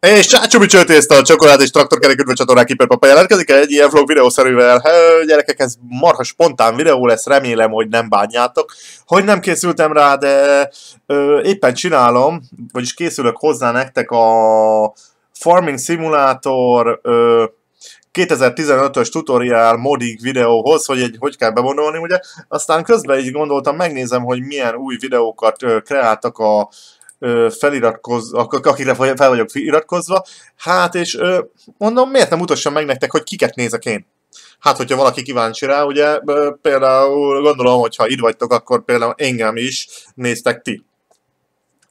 És Csácsubi csőtészta a csokoládé és traktorkerék üdvő csatornák kiperpapa jelentkezik egy ilyen vlog videószerűvel. Hő, gyerekek, ez marha spontán videó lesz, remélem, hogy nem bánjátok. Hogy nem készültem rá, de ö, éppen csinálom, vagyis készülök hozzá nektek a Farming Simulator ö, 2015-ös tutorial modig videóhoz, hogy egy, hogy kell bevonulni, ugye. Aztán közben így gondoltam, megnézem, hogy milyen új videókat ö, kreáltak a feliratkoz, akikre fel vagyok iratkozva, hát és mondom, miért nem mutassam meg nektek, hogy kiket nézek én? Hát, hogyha valaki kíváncsi rá, ugye például gondolom, hogyha itt vagytok, akkor például engem is néztek ti.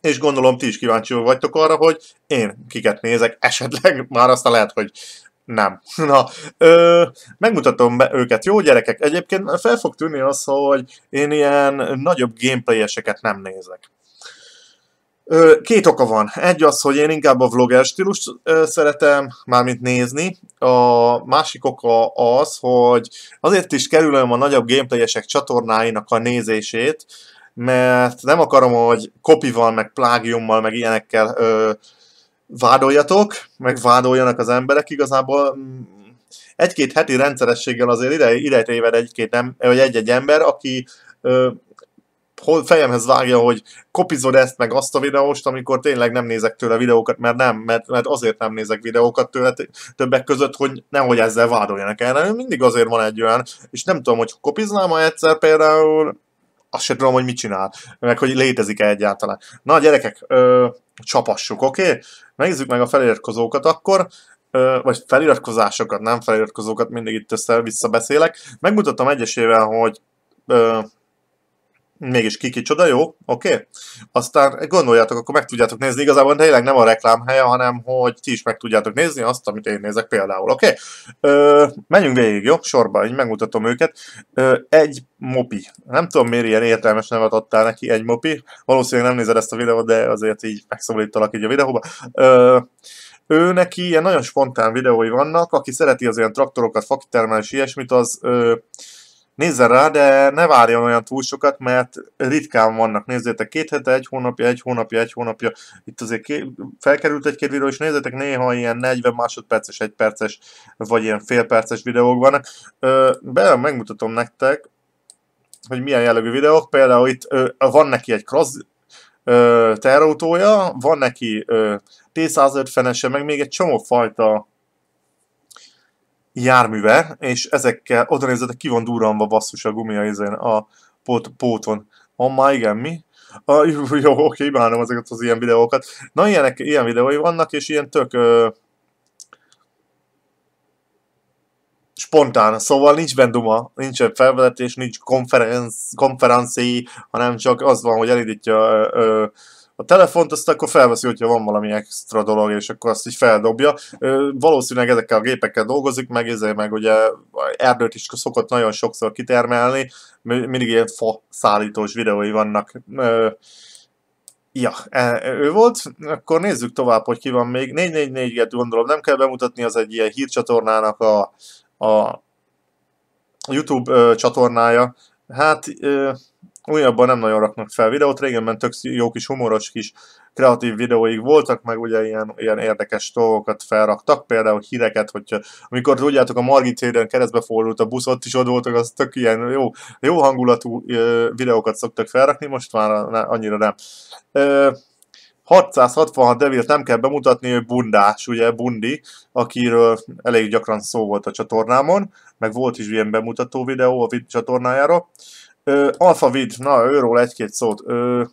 És gondolom, ti is kíváncsi vagytok arra, hogy én kiket nézek, esetleg már aztán lehet, hogy nem. Na, ö, megmutatom be őket. Jó gyerekek, egyébként fel fog tűnni az, hogy én ilyen nagyobb gameplay-eseket nem nézek. Két oka van. Egy az, hogy én inkább a vlogger stílust szeretem, mármint nézni. A másik oka az, hogy azért is kerülöm a nagyobb gameplayesek csatornáinak a nézését, mert nem akarom, hogy kopival, meg plágiummal, meg ilyenekkel ö, vádoljatok, meg vádoljanak az emberek igazából. Mm, egy-két heti rendszerességgel azért ide, ide téved egy-két vagy egy-egy ember, aki ö, fejemhez vágja, hogy kopizod ezt, meg azt a videóst, amikor tényleg nem nézek tőle videókat, mert nem, mert, mert azért nem nézek videókat tőle többek között, hogy nehogy ezzel vádoljanak el. Mindig azért van egy olyan, és nem tudom, hogy kopiznám ha egyszer például, azt se tudom, hogy mit csinál, meg hogy létezik-e egyáltalán. Na, gyerekek, ö, csapassuk, oké? Okay? Nézzük meg a feliratkozókat akkor, ö, vagy feliratkozásokat, nem feliratkozókat, mindig itt össze-vissza beszélek. Megmutattam egyesével, hogy ö, mégis kiki csoda, jó? Oké? Okay. Aztán eh, gondoljátok, akkor meg tudjátok nézni, igazából tényleg nem a reklám helye, hanem hogy ti is meg tudjátok nézni azt, amit én nézek például, oké? Okay? menjünk végig, jó? Sorba, így megmutatom őket. Ö, egy mopi. Nem tudom, miért ilyen értelmes nevet adtál neki, egy mopi. Valószínűleg nem nézed ezt a videót, de azért így megszólítalak így a videóba. Ö, ő neki ilyen nagyon spontán videói vannak, aki szereti az ilyen traktorokat, fakitermelés, ilyesmit, az ö, nézzen rá, de ne várjon olyan túl sokat, mert ritkán vannak. Nézzétek, két hete, egy hónapja, egy hónapja, egy hónapja. Itt azért ké... felkerült egy-két videó, és nézzétek, néha ilyen 40 másodperces, egy perces, vagy ilyen félperces videók vannak. Be megmutatom nektek, hogy milyen jellegű videók. Például itt ö, van neki egy cross terautója, van neki T150-ese, meg még egy csomó fajta járműve, és ezekkel oda nézed, ki van durranva basszus a gumia ezen a pót, póton. Oh my igen, mi? Ah, jó, jó, oké, bánom ezeket az ilyen videókat. Na, ilyenek, ilyen videói vannak, és ilyen tök... Ö, spontán, szóval nincs benduma, nincs felvezetés, nincs konferenci, hanem csak az van, hogy elindítja ö, ö, a telefont azt akkor felveszi, hogyha van valami extra dolog, és akkor azt így feldobja. Ö, valószínűleg ezekkel a gépekkel dolgozik, meg ezért meg ugye erdőt is szokott nagyon sokszor kitermelni, mindig ilyen fa szállítós videói vannak. Ö, Ja, e, ő volt, akkor nézzük tovább, hogy ki van még. 444-et gondolom nem kell bemutatni, az egy ilyen hírcsatornának a, a YouTube ö, csatornája. Hát ö, újabban nem nagyon raknak fel videót, régenben tök jó kis humoros kis kreatív videóig voltak, meg ugye ilyen, ilyen érdekes dolgokat felraktak, például híreket, hogyha amikor tudjátok a Margit téren keresztbe fordult a busz, ott is ott voltak, az tök ilyen jó, jó hangulatú ö, videókat szoktak felrakni, most már annyira nem. Ö, 666 Devilt nem kell bemutatni, ő bundás, ugye bundi, akiről elég gyakran szó volt a csatornámon, meg volt is ilyen bemutató videó a csatornájára. Alphavid, na őról egy-két szót. Ő,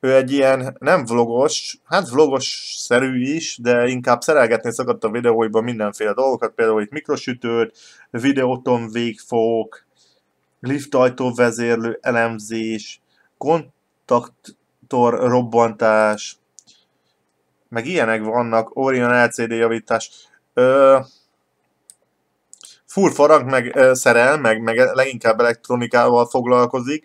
ő egy ilyen nem vlogos, hát vlogos-szerű is, de inkább szerelgetni szokott a videóiban mindenféle dolgokat, például itt mikrosütőt, videóton végfók, liftajtó vezérlő elemzés, kontaktor robbantás, meg ilyenek vannak, Orion LCD javítás. Ö, furfarag, meg szerel, meg, meg leginkább elektronikával foglalkozik.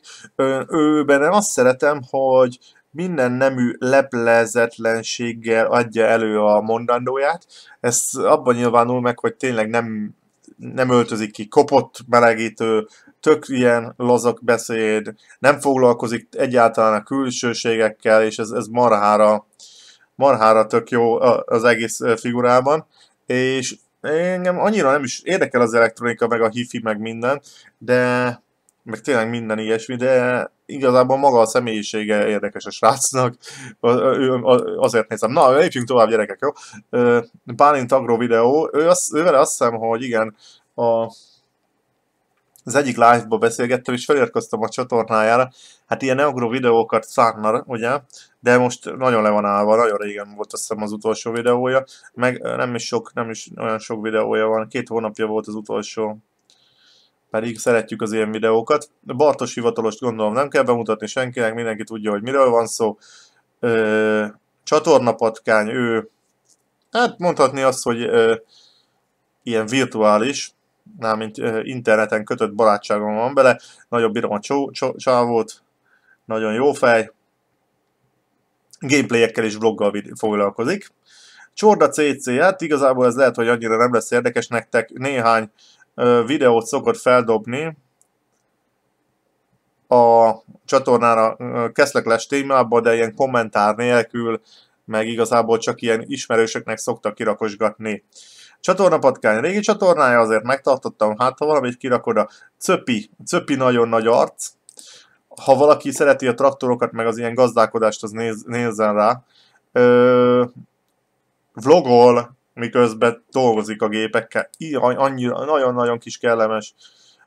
Ő benne azt szeretem, hogy minden nemű leplezetlenséggel adja elő a mondandóját. Ez abban nyilvánul meg, hogy tényleg nem, nem öltözik ki kopott, melegítő, tök ilyen lazak beszéd, nem foglalkozik egyáltalán a külsőségekkel, és ez, ez marhára, marhára tök jó az egész figurában. És engem annyira nem is érdekel az elektronika, meg a hifi, meg minden, de meg tényleg minden ilyesmi, de igazából maga a személyisége érdekes a srácnak, azért nézem. Na, lépjünk tovább, gyerekek, jó? Bálint Agro videó, ő azt, ővel azt hiszem, hogy igen, a az egyik live-ba beszélgettem, és feliratkoztam a csatornájára. Hát ilyen neogró videókat szárna, ugye? De most nagyon le van állva, nagyon régen volt azt hiszem az utolsó videója, meg nem is, sok, nem is olyan sok videója van, két hónapja volt az utolsó pedig szeretjük az ilyen videókat. Bartos hivatalos gondolom nem kell bemutatni senkinek, mindenki tudja, hogy miről van szó. Ö, csatornapatkány, ő, hát mondhatni azt, hogy ö, ilyen virtuális, nem mint interneten kötött barátságom van bele, nagyon bírom a csó, csó, csávót, nagyon jó fej, gameplayekkel és vloggal foglalkozik. Csorda CC, hát igazából ez lehet, hogy annyira nem lesz érdekes nektek, néhány ö, videót szokott feldobni a csatornára keszlekles témába, de ilyen kommentár nélkül, meg igazából csak ilyen ismerősöknek szoktak kirakosgatni patkány régi csatornája, azért megtartottam, hát ha valamit kirakod a cöpi, cöpi nagyon nagy arc. Ha valaki szereti a traktorokat, meg az ilyen gazdálkodást, az néz, nézzen rá. Ö, vlogol, miközben dolgozik a gépekkel. Ilyen, annyira, nagyon-nagyon kis kellemes,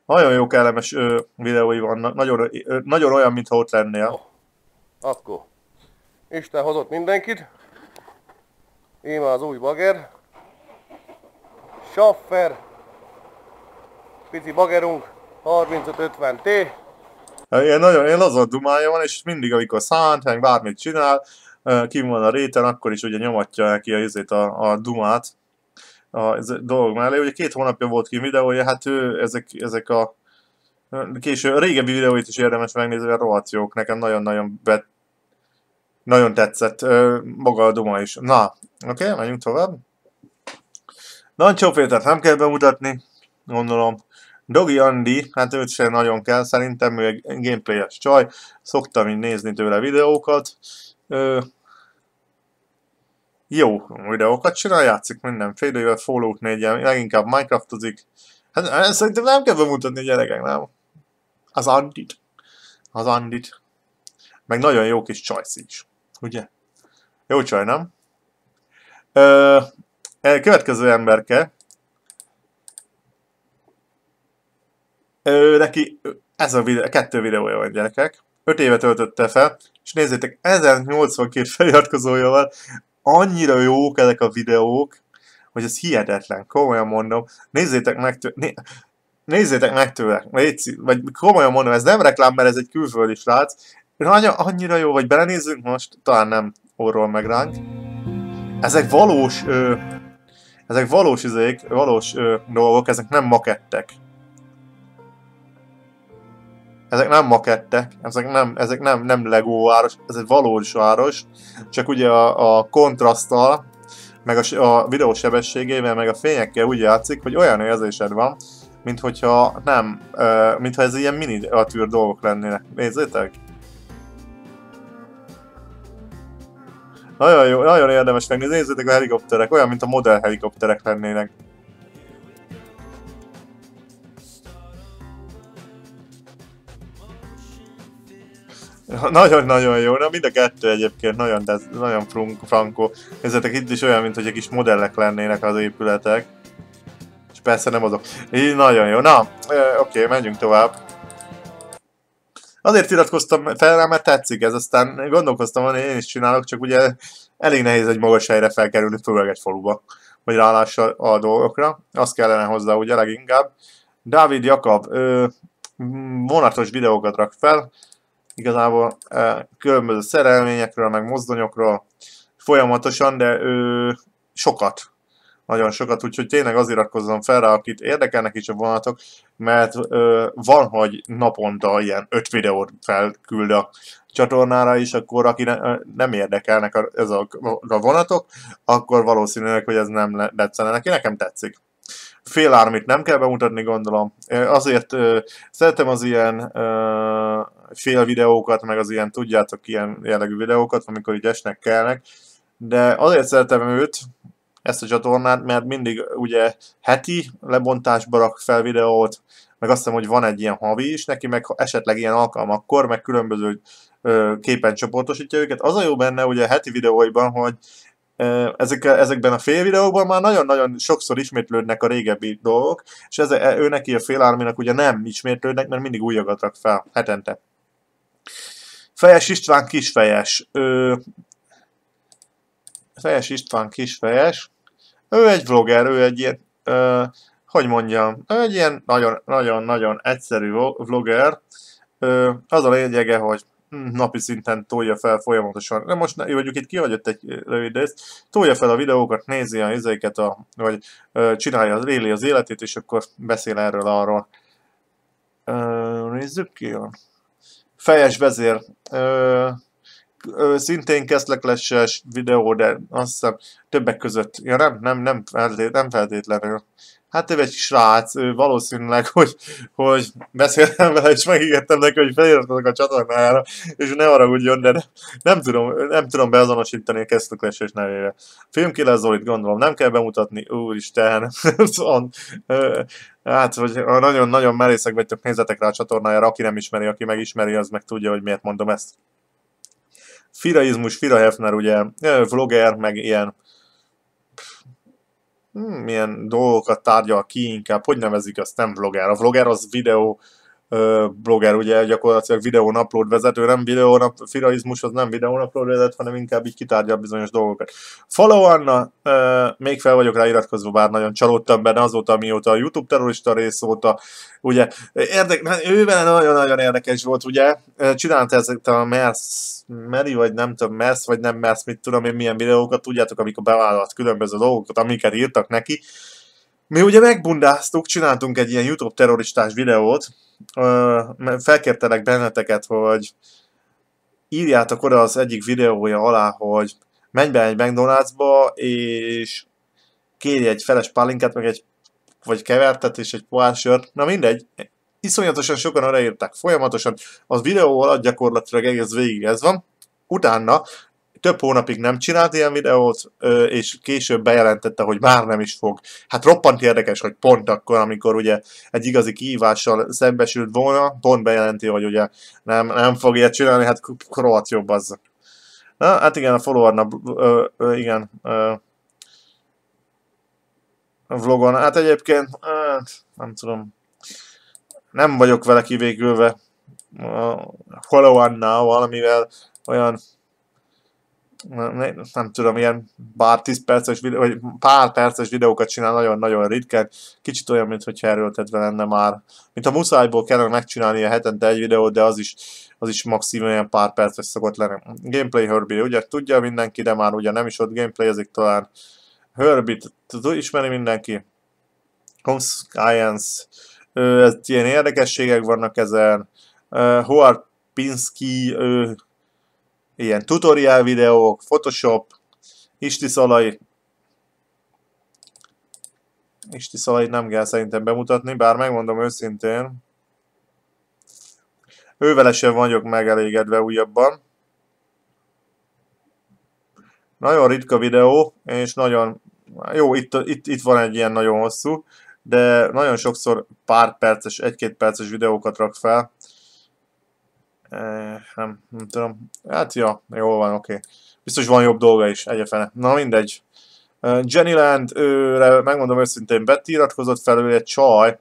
nagyon jó kellemes ö, videói vannak, nagyon, ö, nagyon olyan, mintha ott lennél. Oh, akkor. Isten hozott mindenkit. Én az új bager. Schaffer, pici bagerunk, 3550T. Én nagyon, én a dumája van, és mindig, amikor szánt, meg bármit csinál, ki van a réten, akkor is ugye nyomatja neki a, a, a dumát a dolog mellé. Ugye két hónapja volt ki videója, hát ő ezek, ezek a késő, a régebbi videóit is érdemes megnézni, mert rohadt jók, nekem nagyon-nagyon bet, nagyon tetszett maga a duma is. Na, oké, okay, menjünk tovább. Pétert nem kell bemutatni, gondolom. Dogi Andi, hát őt sem nagyon kell, szerintem ő egy gameplay-es csaj, szoktam így nézni tőle videókat. Ö, jó videókat csinál, játszik mindenfélevel, Fallout 4 leginkább Minecraftozik. Hát, hát, szerintem nem kell bemutatni gyerekek, nem? Az Andit. Az Andit. Meg nagyon jó kis csajsz is, ugye? Jó csaj, nem? Ö, Következő emberke. Ő, neki ez a videó, kettő videója van gyerekek. 5 éve töltötte fel, és nézzétek, 1082 van, annyira jók ezek a videók, hogy ez hihetetlen, komolyan mondom. Nézzétek meg, tő, né, nézzétek meg tőle, légy, vagy komolyan mondom, ez nem reklám, mert ez egy külföldi srác. anya, annyira jó, vagy belenézzünk most, talán nem orról meg ránk. Ezek valós ö, ezek valós izék, valós ö, dolgok, ezek nem makettek. Ezek nem makettek, ezek nem, ezek nem, nem Lego város, ez egy valós város, csak ugye a, a kontraszttal, meg a, a videó sebességével, meg a fényekkel úgy játszik, hogy olyan érzésed van, mint hogyha nem, ö, mintha ez ilyen mini dolgok lennének. Nézzétek! Nagyon jó, nagyon érdemes megnézni. Nézzétek a helikopterek, olyan, mint a modell helikopterek lennének. Nagyon-nagyon jó, Na, mind a kettő egyébként nagyon, de nagyon frankó. Nézzétek itt is olyan, mint hogy egy kis modellek lennének az épületek. És persze nem azok. Így nagyon jó. Na, oké, okay, menjünk tovább. Azért iratkoztam fel rá, mert tetszik ez, aztán gondolkoztam, hogy én is csinálok, csak ugye elég nehéz egy magas helyre felkerülni, főleg egy faluba, hogy rálássa a dolgokra. Azt kellene hozzá ugye leginkább. Dávid Jakab ö, vonatos videókat rak fel, igazából ö, különböző szerelményekről, meg mozdonyokról, folyamatosan, de ö, sokat nagyon sokat, úgyhogy tényleg az iratkozzon fel rá, akit érdekelnek is a vonatok, mert ö, van, hogy naponta ilyen öt videót felküld a csatornára is, akkor aki ne, nem érdekelnek a, ez a, a vonatok, akkor valószínűleg, hogy ez nem tetszene neki, nekem tetszik. Fél ármit nem kell bemutatni, gondolom. Azért ö, szeretem az ilyen ö, fél videókat, meg az ilyen, tudjátok, ilyen jellegű videókat, amikor így esnek kellnek, de azért szeretem őt, ezt a csatornát, mert mindig ugye heti lebontásba rak fel videót, meg azt hiszem, hogy van egy ilyen havi is neki, meg ha esetleg ilyen alkalmakkor, meg különböző ö, képen csoportosítja őket. Az a jó benne ugye a heti videóiban, hogy ezek, ezekben a fél videókban már nagyon-nagyon sokszor ismétlődnek a régebbi dolgok, és ez, e, ő neki a fél árminak ugye nem ismétlődnek, mert mindig újakat rak fel hetente. Fejes István Kisfejes. Ö, Fejes István Kisfejes. Ő egy vlogger, ő egy ilyen, ö, hogy mondjam, ő egy ilyen nagyon-nagyon nagyon egyszerű vlogger. Ö, az a lényege, hogy napi szinten tolja fel folyamatosan. De most ne, mondjuk itt kihagyott egy rövid részt, tolja fel a videókat, nézi a izéket, a, vagy ö, csinálja, éli az életét, és akkor beszél erről arról. Ö, nézzük ki. Fejes vezér. Ö, szintén keszlekleses videó, de azt hiszem többek között, ja nem, nem, nem, feltétlenül. nem feltétlenül. Hát ő egy srác, ő valószínűleg, hogy, hogy beszéltem vele, és megígértem neki, hogy feliratkozok a csatornájára, és ne jön, de nem, nem tudom, nem tudom beazonosítani a keszlekleses nevére. Filmkiller Zolit gondolom, nem kell bemutatni, úristen, szóval, Hát, hogy nagyon-nagyon merészek vagytok, nézzetek rá a csatornájára, aki nem ismeri, aki megismeri, az meg tudja, hogy miért mondom ezt. Firaizmus, Firahefner ugye vlogger, meg ilyen hmm, milyen dolgokat tárgyal ki inkább, hogy nevezik azt, nem vlogger. A vlogger az videó blogger, ugye gyakorlatilag videón upload vezető, nem videón, upload, firaizmus az nem videón upload vezet, hanem inkább így kitárgyal bizonyos dolgokat. Follow Anna, euh, még fel vagyok rá iratkozva, bár nagyon csalódtam benne azóta, mióta a YouTube terrorista rész óta, ugye, érdek, ő vele nagyon-nagyon érdekes volt, ugye, csinált ezeket a MERS, Meri, vagy nem tudom, MERS, vagy nem MERS, mit tudom én, milyen videókat, tudjátok, amikor bevállalt különböző dolgokat, amiket írtak neki, mi ugye megbundáztuk, csináltunk egy ilyen YouTube terroristás videót, felkértelek benneteket, hogy írjátok oda az egyik videója alá, hogy menj be egy McDonald'sba, és kérj egy feles pálinkát, meg egy vagy kevertet és egy poársört, na mindegy, iszonyatosan sokan arra írták folyamatosan, az videó alatt gyakorlatilag egész végig ez van, utána több hónapig nem csinált ilyen videót, és később bejelentette, hogy már nem is fog. Hát roppant érdekes, hogy pont akkor, amikor ugye egy igazi kihívással szembesült volna, pont bejelenti, hogy ugye nem, nem fog ilyet csinálni, hát kroat jobb az. Na, hát igen, a followerna, ö, ö, igen, ö, a vlogon. Hát egyébként, ö, nem tudom, nem vagyok vele kivégülve. A follow valamivel olyan nem tudom, ilyen bár 10 perces, videó, vagy pár perces videókat csinál nagyon-nagyon ritkán, kicsit olyan, mintha erőltetve lenne már. Mint a muszájból kellene megcsinálni a hetente egy videót, de az is, az is maximum ilyen pár perces szokott lenni. Gameplay Herbie, ugye tudja mindenki, de már ugye nem is ott ezik talán. Herbie-t ismeri mindenki. Home Science, ez, ilyen érdekességek vannak ezen. Howard Pinsky, ilyen tutorial videók, Photoshop, Isti Szalai. Isti Szalait nem kell szerintem bemutatni, bár megmondom őszintén. ővel sem vagyok megelégedve újabban. Nagyon ritka videó, és nagyon... Jó, itt, itt, itt van egy ilyen nagyon hosszú, de nagyon sokszor pár perces, egy-két perces videókat rak fel Eh, nem, nem tudom. Hát ja, jól van, oké. Okay. Biztos van jobb dolga is, egyefene. Na mindegy. Eh, Jennyland, őre megmondom őszintén, betiratkozott iratkozott felül egy csaj.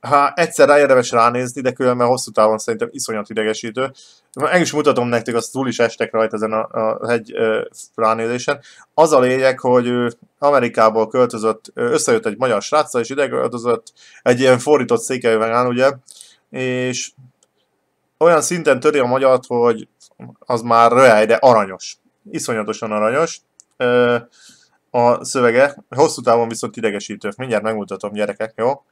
Ha egyszer rá érdemes ránézni, de különben hosszú távon szerintem iszonyat idegesítő. Meg is mutatom nektek, azt túl is estek rajta ezen a, a hegy eh, ránézésen. Az a lényeg, hogy ő Amerikából költözött, összejött egy magyar srác, és ide költözött egy ilyen fordított székelyben, ugye, és olyan szinten töri a magyart, hogy az már röhely, de aranyos. Iszonyatosan aranyos ö, a szövege. Hosszú távon viszont idegesítő. Mindjárt megmutatom, gyerekek, jó?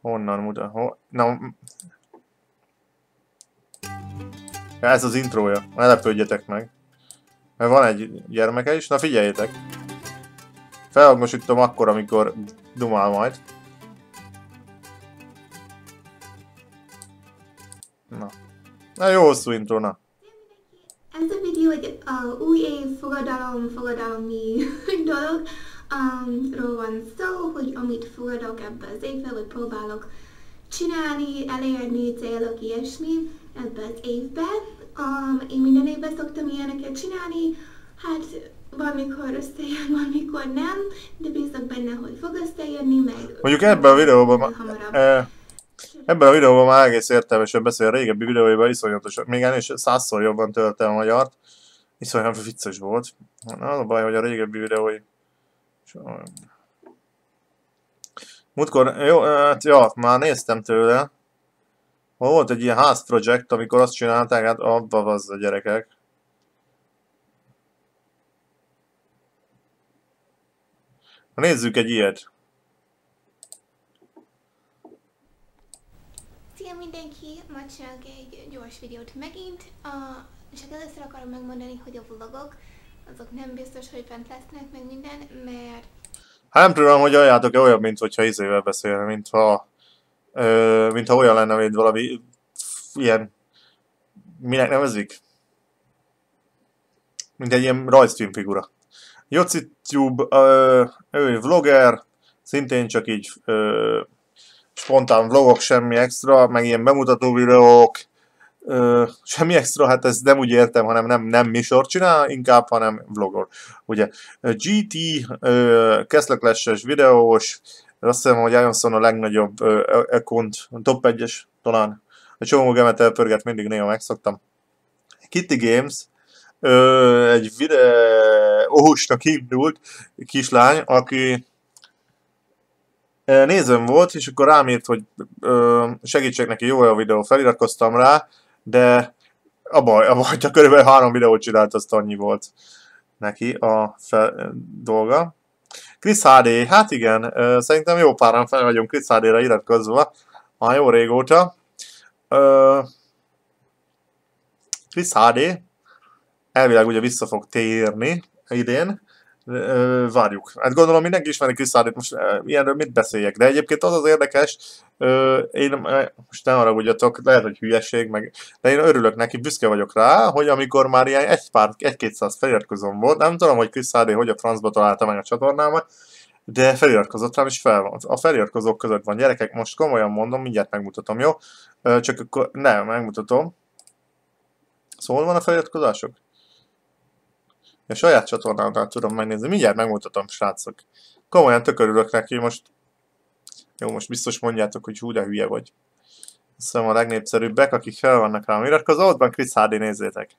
Honnan mutat? Ho Na, ja, ez az intrója. Ne lepődjetek meg. Mert van egy gyermeke is. Na figyeljetek! Felhangosítom akkor, amikor dumál majd. Na jó hosszú intróna. Ez a videó egy uh, új év fogadalom, fogadalmi dolog. Um, ról van szó, hogy amit fogadok ebbe az évbe, vagy próbálok csinálni, elérni célok, ilyesmi ebbe az évbe. Um, én minden évben szoktam ilyeneket csinálni, hát valamikor összejön, valamikor nem, de bízok benne, hogy fog összejönni, meg... Mondjuk ebben a videóban... Hamarabb. E Ebben a videóban már egész értelmesen beszél, a régebbi videóiban iszonyatosan, még ennél is százszor jobban tölte a magyart. Iszonyan vicces volt. Na, az a baj, hogy a régebbi videói... Múltkor, jó, hát, ja, már néztem tőle. Volt egy ilyen ház projekt, amikor azt csinálták, hát abba az a gyerekek. Nézzük egy ilyet. mindenki, ma csinálok egy gyors videót megint, A, és hát először akarom megmondani, hogy a vlogok, azok nem biztos, hogy fent lesznek, meg minden, mert... Hát nem tudom, hogy ajánlatok-e olyan, mint hogyha izével beszélne, mint ha, ö, mint ha olyan lenne, mint valami ilyen, minek nevezik? Mint egy ilyen rajzfilm figura. Jocitube, ő vlogger, szintén csak így ö, spontán vlogok, semmi extra, meg ilyen bemutató videók, ö, semmi extra, hát ezt nem úgy értem, hanem nem, nem misor csinál, inkább, hanem vlogor. Ugye GT keszleklesses videós, azt hiszem, hogy Ionson a legnagyobb e, ekont, top 1-es talán. A csomó gemet elpörget, mindig néha megszoktam. Kitty Games, ö, egy vide... Ohusnak indult kislány, aki nézőm volt, és akkor rám írt, hogy ö, segítsek neki, jó a videó, feliratkoztam rá, de a baj, a baj, csak körülbelül három videót csinált, azt annyi volt neki a fel, dolga. Chris HD, hát igen, ö, szerintem jó páran fel vagyunk Chris HD-re iratkozva, a jó régóta. Ö, Chris HD elvileg ugye vissza fog térni idén, várjuk. Hát gondolom mindenki ismeri Krisztálit, most ilyenről mit beszéljek, de egyébként az az érdekes, én most nem arra haragudjatok, lehet, hogy hülyeség, meg, de én örülök neki, büszke vagyok rá, hogy amikor már ilyen egy pár, egy-kétszáz feliratkozom volt, nem tudom, hogy Krisztáli hogy a francba találta meg a csatornámat, de feliratkozott rám, és fel van. A feliratkozók között van gyerekek, most komolyan mondom, mindjárt megmutatom, jó? Csak akkor, nem, megmutatom. Szóval van a feliratkozások? A saját csatornámnál tudom megnézni. Mindjárt megmutatom, srácok. Komolyan tökörülök neki. Most jó, most biztos mondjátok, hogy hú, de hülye vagy. Hiszem a legnépszerűbbek, akik fel vannak rám iratkozva, ott van Chris Hardy, nézzétek.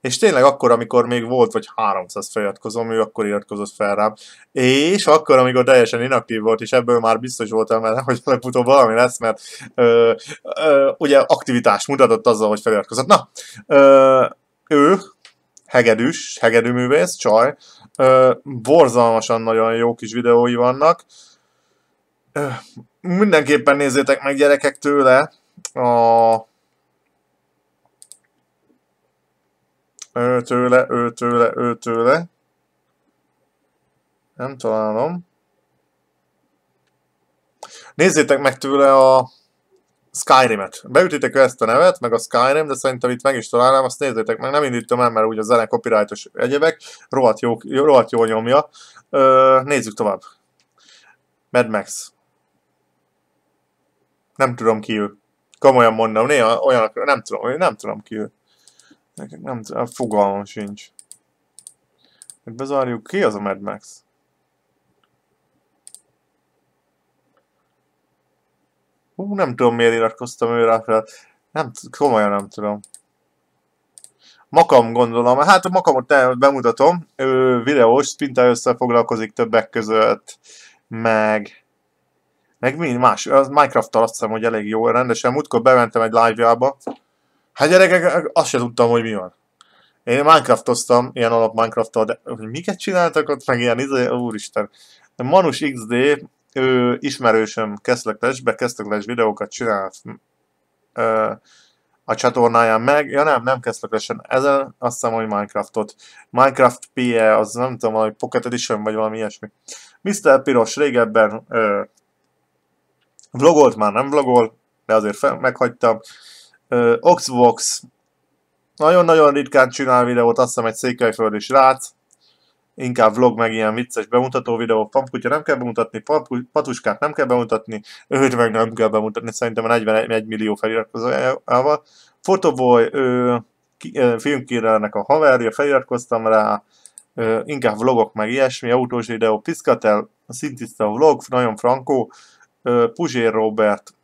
És tényleg akkor, amikor még volt, vagy 300 feliratkozom, ő akkor iratkozott fel rám. És akkor, amikor teljesen inaktív volt, és ebből már biztos voltam mert hogy legutóbb valami lesz, mert ö, ö, ugye aktivitás mutatott azzal, hogy feliratkozott. Na, ö, ő hegedűs, hegedűművész, csaj. Ö, borzalmasan nagyon jó kis videói vannak. Ö, mindenképpen nézzétek meg gyerekek tőle a tőle, Ő tőle. Nem találom. Nézzétek meg tőle a Skyrim-et. Beütitek ezt a nevet, meg a Skyrim, de szerintem itt meg is találnám, azt nézzétek meg, nem indítom el, mert úgy a zene copyrightos egyebek, rohadt, jó, rohadt jól nyomja. Ö, nézzük tovább. Mad Max. Nem tudom ki ő. Komolyan mondom, néha olyan, nem tudom, nem tudom ki ő. Nekem nem tudom, fogalmam sincs. Bezárjuk, ki az a Mad Max? Hú, nem tudom miért iratkoztam őre fel. Hát, hát, nem, komolyan nem tudom. Makam gondolom. Hát a makamot bemutatom. Ő videós, spinta összefoglalkozik többek között. Meg... Meg mi más? Az Minecraft-tal azt hiszem, hogy elég jó. Rendesen múltkor bementem egy live-jába. Hát gyerekek, azt se tudtam, hogy mi van. Én Minecraft-t Minecraft-oztam, ilyen alap Minecraft-tal, de hogy miket csináltak ott, meg ilyen izé, úristen. Manus XD, ő ismerősöm Keszlek lesz videókat csinál ö, a csatornáján meg, ja nem, nem lesz ezzel azt hiszem, hogy Minecraftot. Minecraft PE, az nem tudom, hogy Pocket Edition, vagy valami ilyesmi. Mr. Piros régebben ö, vlogolt, már nem vlogol, de azért fel, meghagytam. Ö, Oxvox nagyon-nagyon ritkán csinál videót, azt hiszem egy székelyföldi srác, inkább vlog, meg ilyen vicces bemutató videó, papkutya nem kell bemutatni, patuskát nem kell bemutatni, őt meg nem kell bemutatni, szerintem a 41 millió feliratkozójával. Fotoboy, ő, filmkírelnek a haverja, feliratkoztam rá, ö, inkább vlogok, meg ilyesmi, autós videó, Piszkatel, szintiszta vlog, nagyon frankó, Puzsér Robert,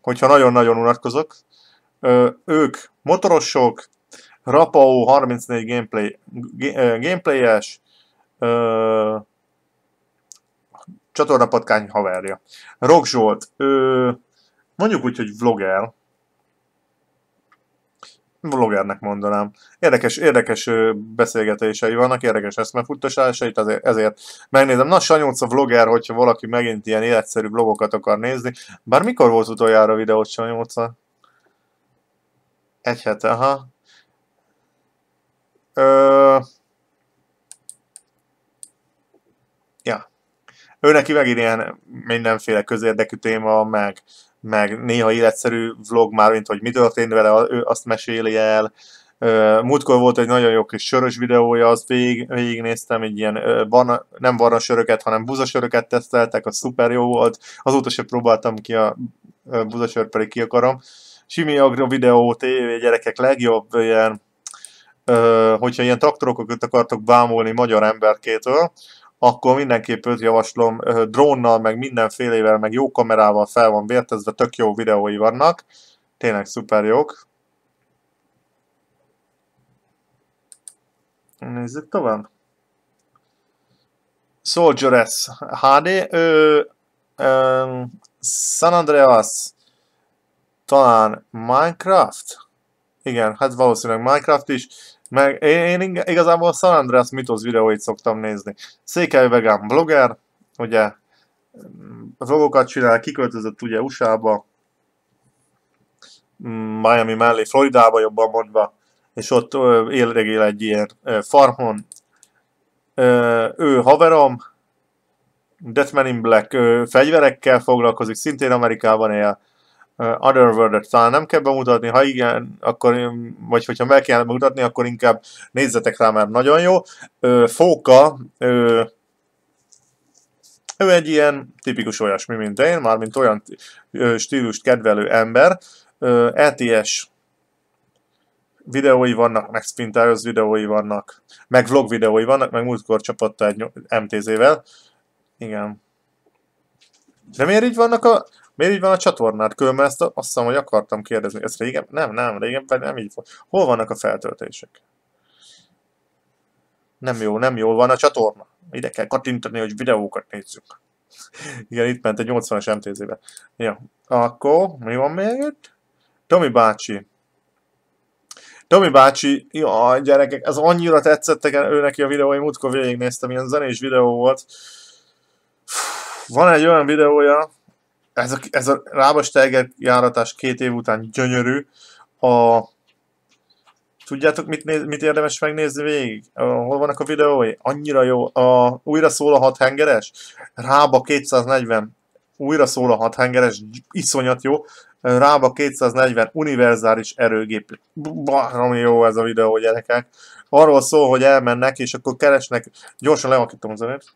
hogyha nagyon-nagyon unatkozok, ö, ők motorosok, Rapao 34 gameplay, gameplay-es, ö, csatornapatkány haverja. Rock Zsolt, ö, mondjuk úgy, hogy vlogger, vloggernek mondanám. Érdekes, érdekes beszélgetései vannak, érdekes eszmefuttasásait, ezért, megnézem. Na, Sanyóc a vlogger, hogyha valaki megint ilyen életszerű vlogokat akar nézni. Bár mikor volt utoljára videót Sanyóca? Egy hete, ha. Uh, Ja. Ő neki meg ilyen mindenféle közérdekű téma, meg, meg néha életszerű vlog már, mint hogy mi történt vele, ő azt meséli el. Múltkor volt egy nagyon jó kis sörös videója, azt végig, végignéztem, egy ilyen barna, nem barna söröket, hanem buzasöröket teszteltek, az szuper jó volt. Azóta sem próbáltam ki a buzasör, pedig ki akarom. Simi Agro videó, tévé, gyerekek legjobb ilyen hogyha ilyen traktorokat akartok bámulni magyar emberkétől, akkor mindenképp őt javaslom drónnal, meg mindenfélevel, meg jó kamerával fel van vértezve, tök jó videói vannak. Tényleg szuper jók. Nézzük tovább. Soldier S HD, Ö, ö, San Andreas, talán Minecraft? Igen, hát valószínűleg Minecraft is, meg én, igazából a San Andreas Mythos videóit szoktam nézni. Székely vegán blogger, ugye vlogokat csinál, kiköltözött ugye USA-ba, Miami mellé, Floridába jobban mondva, és ott él, egy ilyen farmon. Ő haverom, Deathman in Black fegyverekkel foglalkozik, szintén Amerikában él, Otherworld-et talán nem kell bemutatni, ha igen, akkor, vagy hogyha meg kell bemutatni, akkor inkább nézzetek rá, mert nagyon jó. Fóka, ő, ő egy ilyen tipikus olyasmi, mint én, mármint olyan stílust kedvelő ember. ETS videói vannak, meg Spintaros videói vannak, meg vlog videói vannak, meg múltkor csapatta egy MTZ-vel. Igen. De miért így vannak a Miért így van a csatornád? Különben ezt azt hiszem, hogy akartam kérdezni. Ezt régen? Nem, nem, régen nem így volt. Hol vannak a feltöltések? Nem jó, nem jó, van a csatorna. Ide kell kattintani, hogy videókat nézzük. Igen, itt ment a 80-as MTZ-be. Ja, akkor mi van még itt? Tomi bácsi. Tomi bácsi, jaj gyerekek, ez annyira tetszettek ő neki a videói, múltkor végignéztem, ilyen zenés videó volt. Van egy olyan videója, ez a, ez a lábas tenger járatás két év után gyönyörű. A, tudjátok, mit, néz, mit érdemes megnézni végig? A, hol vannak a videói? Annyira jó. A, újra szól a hat hengeres? Rába 240. Újra szól a hat hengeres. Iszonyat jó. Rába 240. Univerzális erőgép. Barom jó ez a videó, gyerekek. Arról szól, hogy elmennek, és akkor keresnek. Gyorsan levakítom az zenét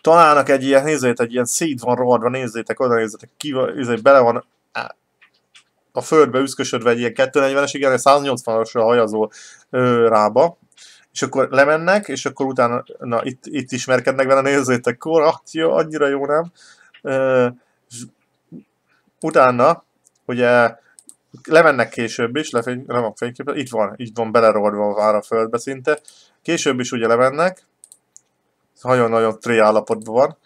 találnak egy ilyen, nézzétek, egy ilyen szét van rohadva, nézzétek, oda nézzétek, ki, nézzétek, bele van a földbe üszkösödve egy ilyen 240-es, igen, 180-asra hajazó ö, rába, és akkor lemennek, és akkor utána na, itt, itt ismerkednek vele, nézzétek, kora, jó, annyira jó, nem? Ö, és utána, ugye lemennek később is, lefény, nem a fényképet, itt van, itt van belerohadva a vár a földbe szinte, később is ugye lemennek, nagyon-nagyon tré állapotban van,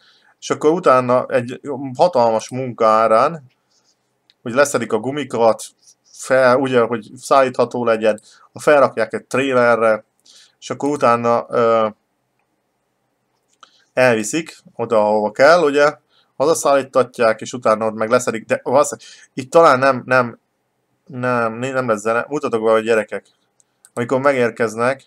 és akkor utána egy hatalmas munka árán, hogy leszedik a gumikat, fel, ugye, hogy szállítható legyen, a felrakják egy trélerre, és akkor utána ö, elviszik oda, ahova kell, ugye, hazaszállítatják, és utána ott meg leszedik, de az, itt talán nem, nem, nem, nem lesz zene, mutatok be a gyerekek, amikor megérkeznek,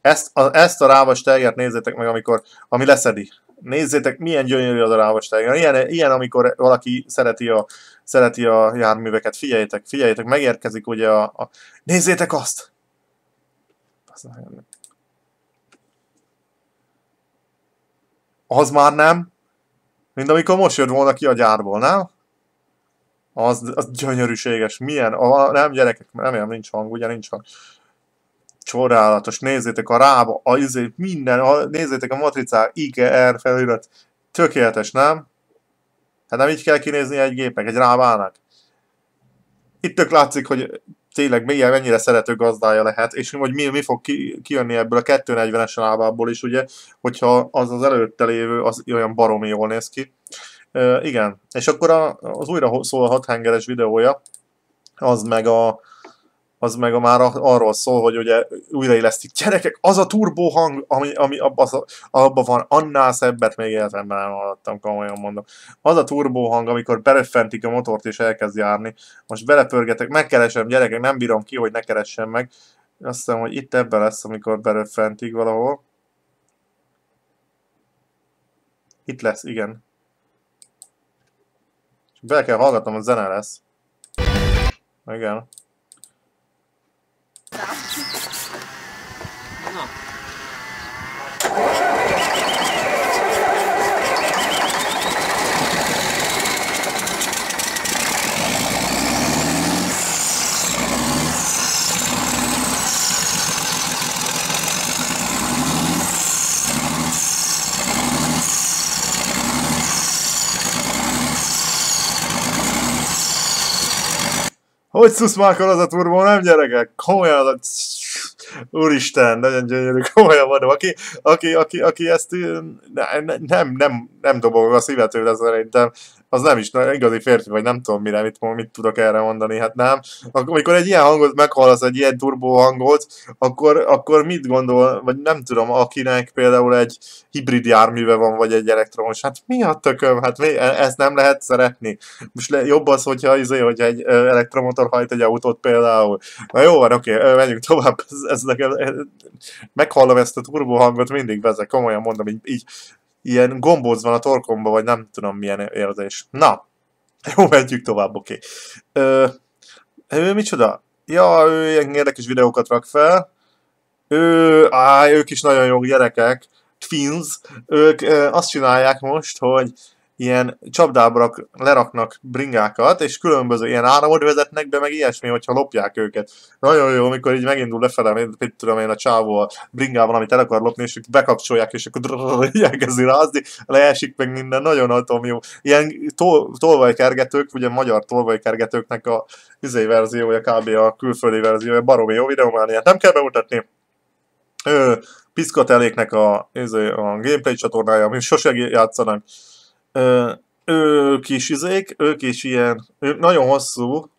ezt a, ezt a rávas teljert nézzétek meg, amikor, ami leszedi. Nézzétek, milyen gyönyörű az a rávas tenger. Ilyen, ilyen, amikor valaki szereti a, szereti a járműveket. Figyeljétek, figyeljétek, megérkezik ugye a... a... Nézzétek azt! Az már nem, mint amikor most jött volna ki a gyárból, nem? Az, az gyönyörűséges. Milyen? A, nem, gyerekek, nem, nem nincs hang, ugye nincs hang csodálatos, nézzétek a rába, a izé, minden, a, nézzétek a matricák, IGR felirat, tökéletes, nem? Hát nem így kell kinézni egy gépnek, egy rábának. Itt tök látszik, hogy tényleg milyen, mennyire szerető gazdája lehet, és hogy mi, mi fog ki, kijönni ebből a 240-es lábából is, ugye, hogyha az az előtte lévő, az olyan baromi jól néz ki. E, igen, és akkor a, az újra szól a hengeres videója, az meg a, az meg a már arról szól, hogy ugye újraélesztik, gyerekek, az a turbó hang, ami, ami abban abba van, annál szebbet még életemben nem hallottam, komolyan mondom. Az a turbó hang, amikor berefentik a motort és elkezd járni, most belepörgetek, megkeresem, gyerekek, nem bírom ki, hogy ne keressem meg. Azt hiszem, hogy itt ebben lesz, amikor berefentik valahol. Itt lesz, igen. Be bele kell hallgatnom, a zene lesz. Igen. Basszus már az a turbó, nem gyerekek? Komolyan, a... úristen, nagyon gyönyörű, komolyan mondom. Aki, aki, aki, aki ezt ne, ne, nem, nem, nem dobog a szívetőre szerintem az nem is, na, igazi férfi vagy, nem tudom mire, mit, mit tudok erre mondani, hát nem. Akkor, amikor egy ilyen hangot meghallasz, egy ilyen turbó hangot, akkor, akkor mit gondol, vagy nem tudom, akinek például egy hibrid járműve van, vagy egy elektromos, hát mi a tököm, hát mi, e, ezt nem lehet szeretni. Most le, jobb az, hogyha, izé, hogy egy elektromotor hajt egy autót például. Na jó van, oké, menjünk tovább, ez, ez nekem, meghallom ezt a turbó hangot mindig, bezek, komolyan mondom, így, így ilyen gombóc van a torkomba, vagy nem tudom milyen érzés. Na, jó, mentjük tovább, oké. Okay. ő micsoda? Ja, ő ilyen érdekes videókat rak fel. Ő, á, ők is nagyon jó gyerekek. Twins. Ők ö, azt csinálják most, hogy ilyen csapdábra leraknak bringákat, és különböző ilyen áramot vezetnek be, meg ilyesmi, hogyha lopják őket. Nagyon jó, amikor így megindul lefelé, mit tudom én, a csávó a bringával, amit el akar lopni, és bekapcsolják, és akkor elkezdi rázni, leesik meg minden, nagyon atom jó. Ilyen tol- tolvajkergetők, ugye magyar tolvajkergetőknek a izé verziója, kb. a külföldi verziója, baromi jó videómániát, nem kell bemutatni. Ö, Piszkateléknek a, izé, a gameplay csatornája, amit sose játszanak Ö, ők is izék, ők is ilyen, ők nagyon hosszú,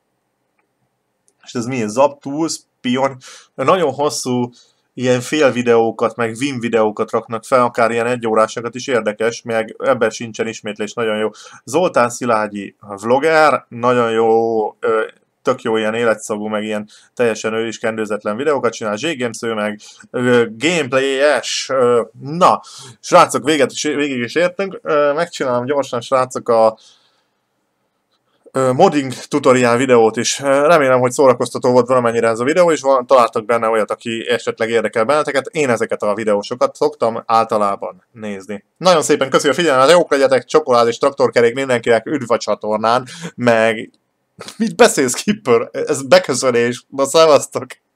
és ez milyen zap, tools, pion, nagyon hosszú ilyen fél videókat, meg vim videókat raknak fel, akár ilyen órásokat is érdekes, meg ebben sincsen ismétlés, nagyon jó. Zoltán Szilágyi vlogger, nagyon jó ö, tök jó ilyen életszagú, meg ilyen teljesen ő is kendőzetlen videókat csinál, Zségemsz, ő meg uh, gameplay-es, uh, na, srácok, véget is, végig is értünk, uh, megcsinálom gyorsan, srácok, a modding tutoriál videót is. Remélem, hogy szórakoztató volt valamennyire ez a videó, és van, találtak benne olyat, aki esetleg érdekel benneteket. Én ezeket a videósokat szoktam általában nézni. Nagyon szépen köszönöm a figyelmet, jók legyetek, csokoládés, traktorkerék mindenkinek, üdv a csatornán, meg Mit beszélsz, Kipper? Ez beköszönés. Na, szevasztok!